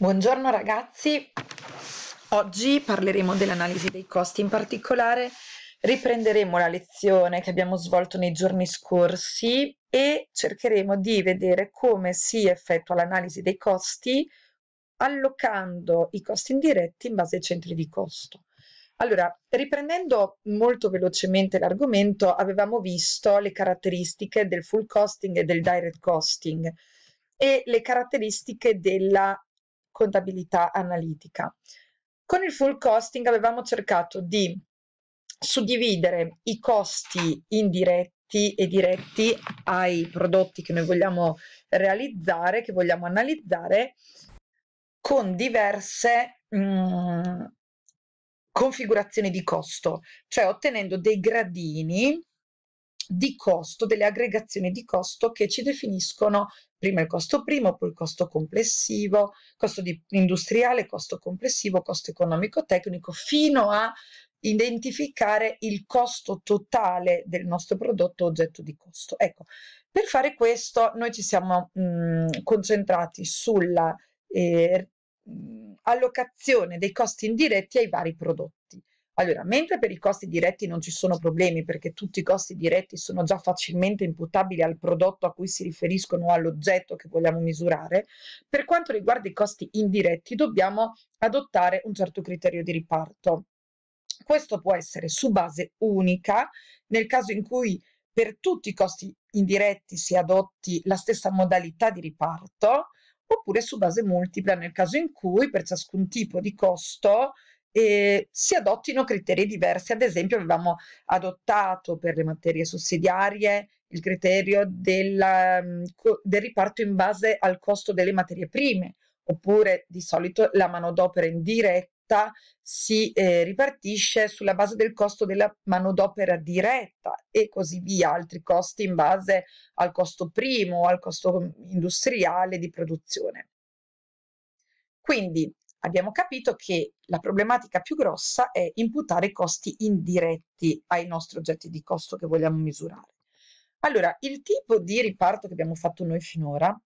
Buongiorno ragazzi, oggi parleremo dell'analisi dei costi, in particolare riprenderemo la lezione che abbiamo svolto nei giorni scorsi e cercheremo di vedere come si effettua l'analisi dei costi allocando i costi indiretti in base ai centri di costo. Allora, riprendendo molto velocemente l'argomento, avevamo visto le caratteristiche del full costing e del direct costing e le caratteristiche della contabilità analitica. Con il full costing avevamo cercato di suddividere i costi indiretti e diretti ai prodotti che noi vogliamo realizzare, che vogliamo analizzare, con diverse mh, mm, configurazioni di costo, cioè ottenendo dei gradini di costo, delle aggregazioni di costo che ci definiscono prima il costo primo, poi il costo complessivo, costo di, industriale, costo complessivo, costo economico-tecnico, fino a identificare il costo totale del nostro prodotto oggetto di costo. Ecco, per fare questo noi ci siamo mh, mm, concentrati sulla eh, mm, allocazione dei costi indiretti ai vari prodotti. Allora, mentre per i costi diretti non ci sono problemi perché tutti i costi diretti sono già facilmente imputabili al prodotto a cui si riferiscono o all'oggetto che vogliamo misurare, per quanto riguarda i costi indiretti dobbiamo adottare un certo criterio di riparto. Questo può essere su base unica nel caso in cui per tutti i costi indiretti si adotti la stessa modalità di riparto, oppure su base multipla nel caso in cui per ciascun tipo di costo eh, si adottino criteri diversi. Ad esempio, avevamo adottato per le materie sussidiarie il criterio della, mm, del riparto in base al costo delle materie prime, oppure di solito la manodopera indiretta si eh, ripartisce sulla base del costo della manodopera diretta e così via, altri costi in base al costo primo, al costo mm, industriale di produzione. Quindi abbiamo capito che la problematica più grossa è imputare costi indiretti ai nostri oggetti di costo che vogliamo misurare. Allora, il tipo di riparto che abbiamo fatto noi finora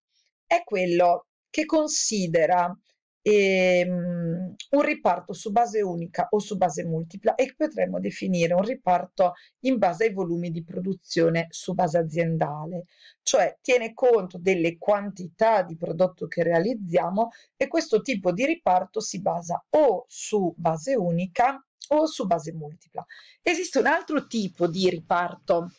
è quello che considera e, um, un riparto su base unica o su base multipla e potremmo definire un riparto in base ai volumi di produzione su base aziendale, cioè tiene conto delle quantità di prodotto che realizziamo e questo tipo di riparto si basa o su base unica o su base multipla. Esiste un altro tipo di riparto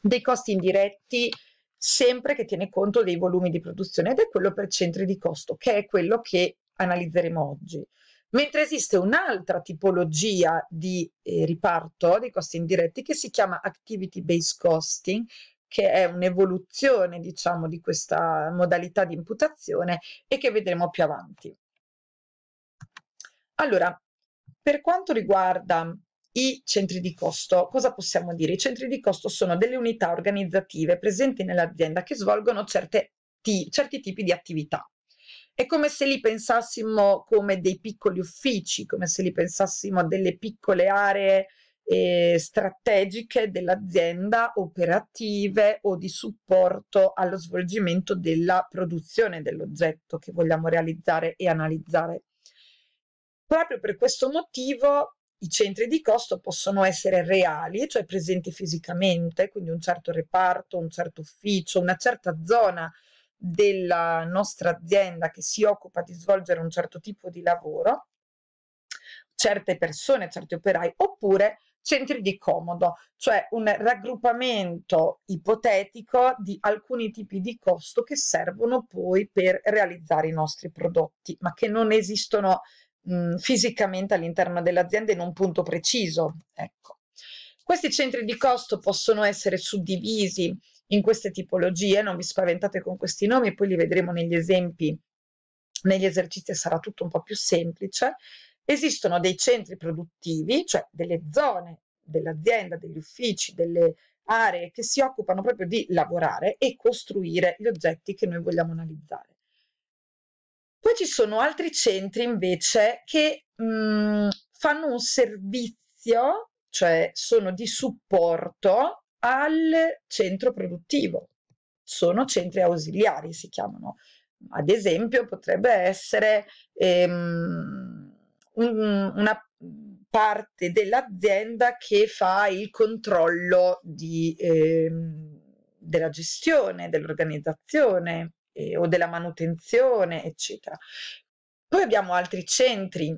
dei costi indiretti sempre che tiene conto dei volumi di produzione ed è quello per centri di costo, che è quello che analizzeremo oggi. Mentre esiste un'altra tipologia di eh, riparto dei costi indiretti che si chiama activity based costing, che è un'evoluzione, diciamo, di questa modalità di imputazione e che vedremo più avanti. Allora, per quanto riguarda i centri di costo, cosa possiamo dire? I centri di costo sono delle unità organizzative presenti nell'azienda che svolgono certe certi tipi di attività. È come se li pensassimo come dei piccoli uffici, come se li pensassimo a delle piccole aree eh, strategiche dell'azienda, operative o di supporto allo svolgimento della produzione dell'oggetto che vogliamo realizzare e analizzare. Proprio per questo motivo i centri di costo possono essere reali, cioè presenti fisicamente, quindi un certo reparto, un certo ufficio, una certa zona della nostra azienda che si occupa di svolgere un certo tipo di lavoro, certe persone, certi operai, oppure centri di comodo, cioè un raggruppamento ipotetico di alcuni tipi di costo che servono poi per realizzare i nostri prodotti, ma che non esistono mh, fisicamente all'interno dell'azienda in un punto preciso. Ecco. Questi centri di costo possono essere suddivisi in queste tipologie, non vi spaventate con questi nomi, poi li vedremo negli esempi, negli esercizi sarà tutto un po' più semplice. Esistono dei centri produttivi, cioè delle zone dell'azienda, degli uffici, delle aree che si occupano proprio di lavorare e costruire gli oggetti che noi vogliamo analizzare. Poi ci sono altri centri invece che mh, mm, fanno un servizio, cioè sono di supporto al centro produttivo. Sono centri ausiliari, si chiamano. Ad esempio, potrebbe essere ehm, un, una parte dell'azienda che fa il controllo di, ehm, della gestione, dell'organizzazione eh, o della manutenzione, eccetera. Poi abbiamo altri centri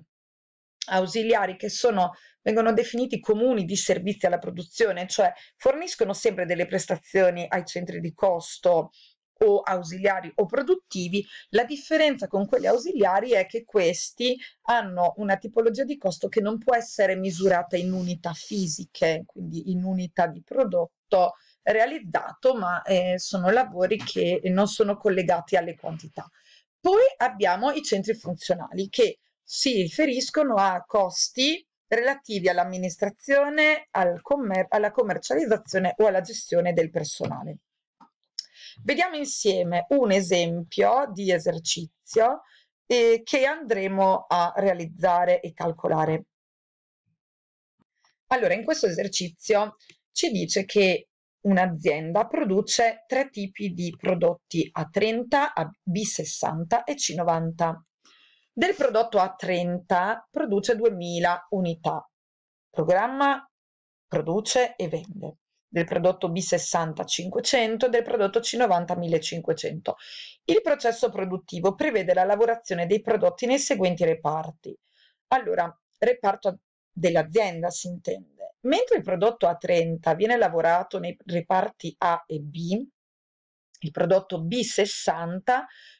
ausiliari che sono vengono definiti comuni di servizi alla produzione, cioè forniscono sempre delle prestazioni ai centri di costo o ausiliari o produttivi, la differenza con quelli ausiliari è che questi hanno una tipologia di costo che non può essere misurata in unità fisiche, quindi in unità di prodotto realizzato, ma eh, sono lavori che non sono collegati alle quantità. Poi abbiamo i centri funzionali che si riferiscono a costi relativi all'amministrazione, al commer- alla commercializzazione o alla gestione del personale. Vediamo insieme un esempio di esercizio eh, che andremo a realizzare e calcolare. Allora, in questo esercizio ci dice che un'azienda produce tre tipi di prodotti A30, a B60 e C90. Del prodotto a 30 produce 2000 unità. Programma, produce e vende. Del prodotto B60 500 del prodotto C90 1500. Il processo produttivo prevede la lavorazione dei prodotti nei seguenti reparti. Allora, reparto dell'azienda si intende. Mentre il prodotto A30 viene lavorato nei reparti A e B, il prodotto B60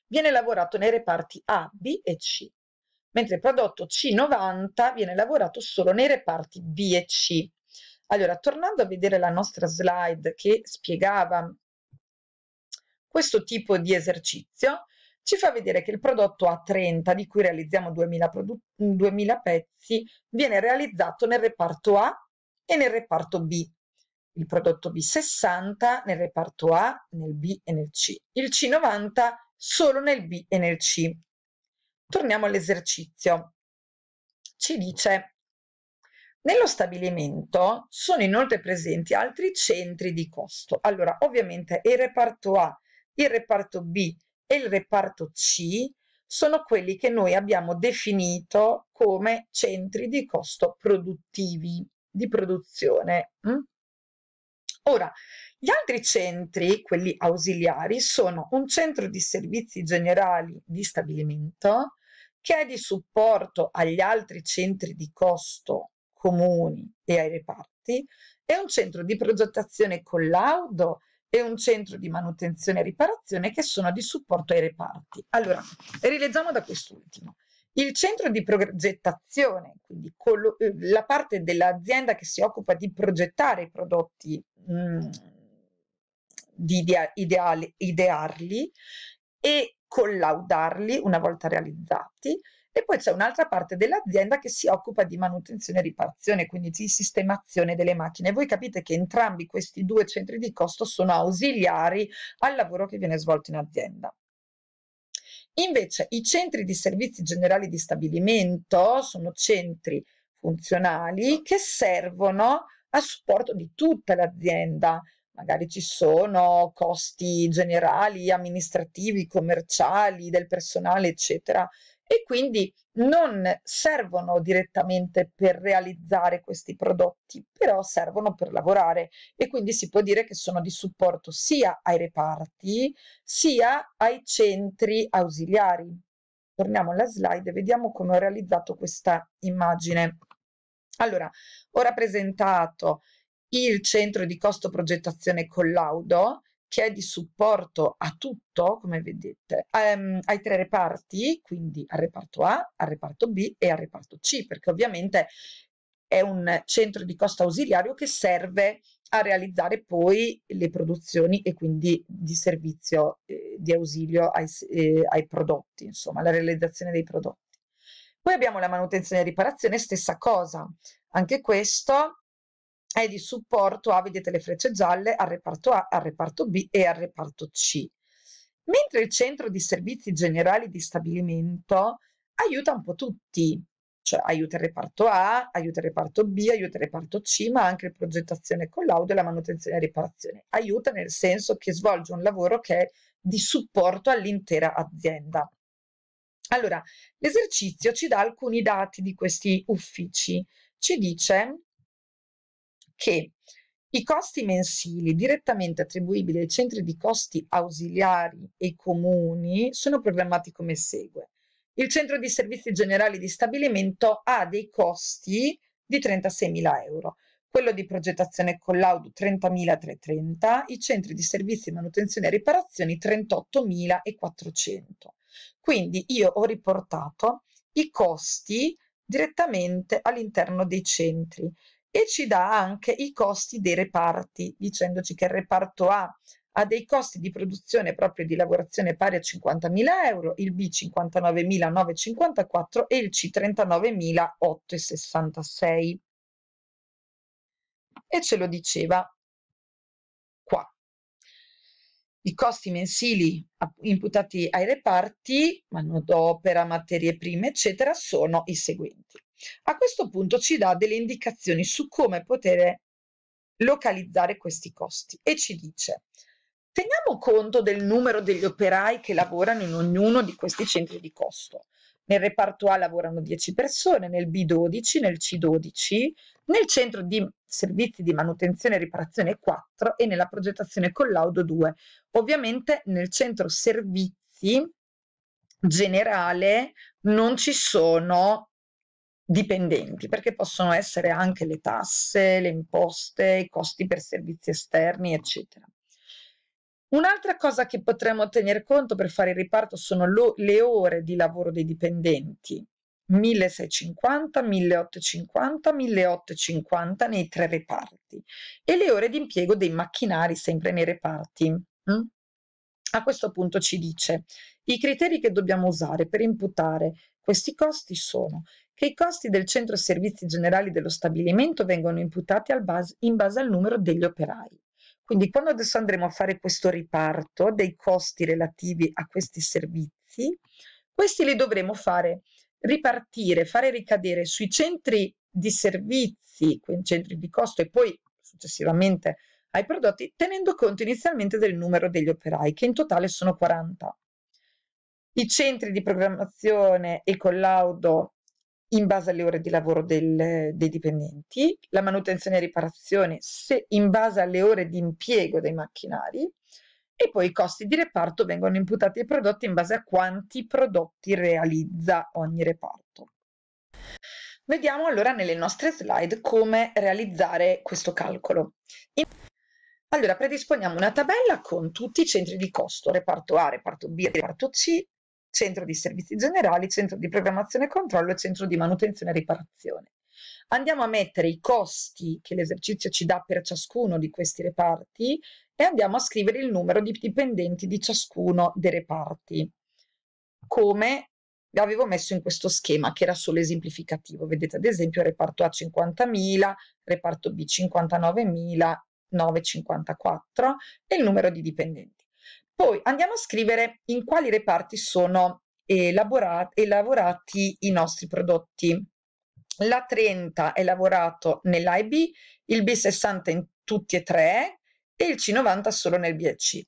viene lavorato nei reparti A, B e C, mentre il prodotto C90 viene lavorato solo nei reparti B e C. Allora, tornando a vedere la nostra slide che spiegava questo tipo di esercizio, ci fa vedere che il prodotto A30, di cui realizziamo 2000, 2000 pezzi, viene realizzato nel reparto A e nel reparto B, il prodotto B60 nel reparto A, nel B e nel C. Il C90 solo nel B e nel C. Torniamo all'esercizio. Ci dice, nello stabilimento sono inoltre presenti altri centri di costo. Allora, ovviamente il reparto A, il reparto B e il reparto C sono quelli che noi abbiamo definito come centri di costo produttivi, di produzione. Mm? Ora, gli altri centri, quelli ausiliari, sono un centro di servizi generali di stabilimento che è di supporto agli altri centri di costo comuni e ai reparti e un centro di progettazione collaudo e un centro di manutenzione e riparazione che sono di supporto ai reparti. Allora, rileggiamo da quest'ultimo. Il centro di progettazione, quindi eh, la parte dell'azienda che si occupa di progettare i prodotti Mhmm, di ideali, idearli e collaudarli una volta realizzati. E poi c'è un'altra parte dell'azienda che si occupa di manutenzione e riparazione, quindi di sistemazione delle macchine. Voi capite che entrambi questi due centri di costo sono ausiliari al lavoro che viene svolto in azienda. Invece i centri di servizi generali di stabilimento sono centri funzionali che servono a supporto di tutta l'azienda. Magari ci sono costi generali, amministrativi, commerciali, del personale, eccetera. E quindi non servono direttamente per realizzare questi prodotti, però servono per lavorare e quindi si può dire che sono di supporto sia ai reparti sia ai centri ausiliari. Torniamo alla slide e vediamo come ho realizzato questa immagine. Allora, ho rappresentato il centro di costo progettazione collaudo che è di supporto a tutto, come vedete, um, ai tre reparti, quindi al reparto A, al reparto B e al reparto C, perché ovviamente è un centro di costo ausiliario che serve a realizzare poi le produzioni e quindi di servizio eh, di ausilio ai, eh, ai prodotti, insomma, la realizzazione dei prodotti. Poi abbiamo la manutenzione e riparazione, stessa cosa, anche questo è di supporto a, vedete le frecce gialle, al reparto A, al reparto B e al reparto C. Mentre il centro di servizi generali di stabilimento aiuta un po' tutti, cioè aiuta il reparto A, aiuta il reparto B, aiuta il reparto C, ma anche progettazione e collaudo e la manutenzione e riparazione. Aiuta nel senso che svolge un lavoro che è di supporto all'intera azienda. Allora, l'esercizio ci dà alcuni dati di questi uffici. Ci dice che i costi mensili direttamente attribuibili ai centri di costi ausiliari e comuni sono programmati come segue. Il centro di servizi generali di stabilimento ha dei costi di 36.000 euro, quello di progettazione e collaudo 30.330, i centri di servizi, manutenzione e riparazioni 38.400. Quindi io ho riportato i costi direttamente all'interno dei centri e ci dà anche i costi dei reparti, dicendoci che il reparto A ha dei costi di produzione proprio di lavorazione pari a 50.000 euro, il B 59.954 e il C 39.866. E ce lo diceva i costi mensili imputati ai reparti, manodopera, materie prime, eccetera, sono i seguenti. A questo punto ci dà delle indicazioni su come poter localizzare questi costi e ci dice teniamo conto del numero degli operai che lavorano in ognuno di questi centri di costo. Nel reparto A lavorano 10 persone, nel B 12, nel C 12, nel centro di servizi di manutenzione e riparazione 4 e nella progettazione collaudo 2. Ovviamente nel centro servizi generale non ci sono dipendenti perché possono essere anche le tasse, le imposte, i costi per servizi esterni, eccetera. Un'altra cosa che potremmo tenere conto per fare il riparto sono lo, le ore di lavoro dei dipendenti. 1650, 1850, 1850 nei tre reparti e le ore di impiego dei macchinari sempre nei reparti. Mm? A questo punto ci dice i criteri che dobbiamo usare per imputare questi costi sono che i costi del centro servizi generali dello stabilimento vengono imputati base, in base al numero degli operai. Quindi quando adesso andremo a fare questo riparto dei costi relativi a questi servizi, questi li dovremo fare ripartire, fare ricadere sui centri di servizi, quindi centri di costo e poi successivamente ai prodotti, tenendo conto inizialmente del numero degli operai, che in totale sono 40. I centri di programmazione e collaudo in base alle ore di lavoro del, dei dipendenti, la manutenzione e riparazione se in base alle ore di impiego dei macchinari e poi i costi di reparto vengono imputati ai prodotti in base a quanti prodotti realizza ogni reparto. Vediamo allora nelle nostre slide come realizzare questo calcolo. In... Allora, predisponiamo una tabella con tutti i centri di costo, reparto A, reparto B, reparto C, centro di servizi generali, centro di programmazione e controllo e centro di manutenzione e riparazione. Andiamo a mettere i costi che l'esercizio ci dà per ciascuno di questi reparti e andiamo a scrivere il numero di dipendenti di ciascuno dei reparti, come avevo messo in questo schema che era solo esemplificativo. Vedete ad esempio reparto A 50.000, reparto B 59.954 e il numero di dipendenti. Poi andiamo a scrivere in quali reparti sono elaborati, elaborati i nostri prodotti. La 30 è lavorato nell'IB, il B60 in tutti e tre e il C90 solo nel BC.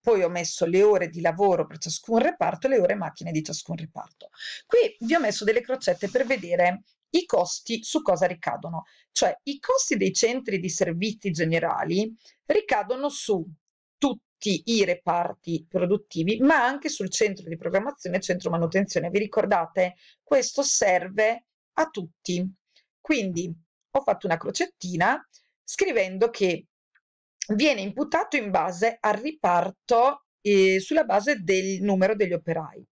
Poi ho messo le ore di lavoro per ciascun reparto e le ore macchine di ciascun reparto. Qui vi ho messo delle crocette per vedere i costi su cosa ricadono, cioè i costi dei centri di servizi generali ricadono su tutti tutti i reparti produttivi, ma anche sul centro di programmazione e centro manutenzione. Vi ricordate? Questo serve a tutti. Quindi ho fatto una crocettina scrivendo che viene imputato in base al riparto eh, sulla base del numero degli operai.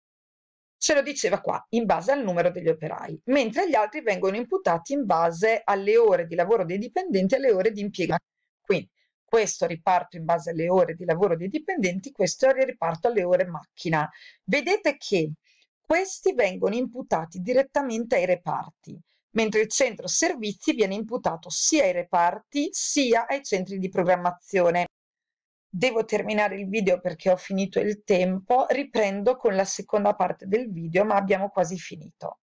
Ce lo diceva qua, in base al numero degli operai, mentre gli altri vengono imputati in base alle ore di lavoro dei dipendenti e alle ore di impiego. Quindi questo riparto in base alle ore di lavoro dei dipendenti, questo riparto alle ore macchina. Vedete che questi vengono imputati direttamente ai reparti, mentre il centro servizi viene imputato sia ai reparti sia ai centri di programmazione. Devo terminare il video perché ho finito il tempo, riprendo con la seconda parte del video, ma abbiamo quasi finito.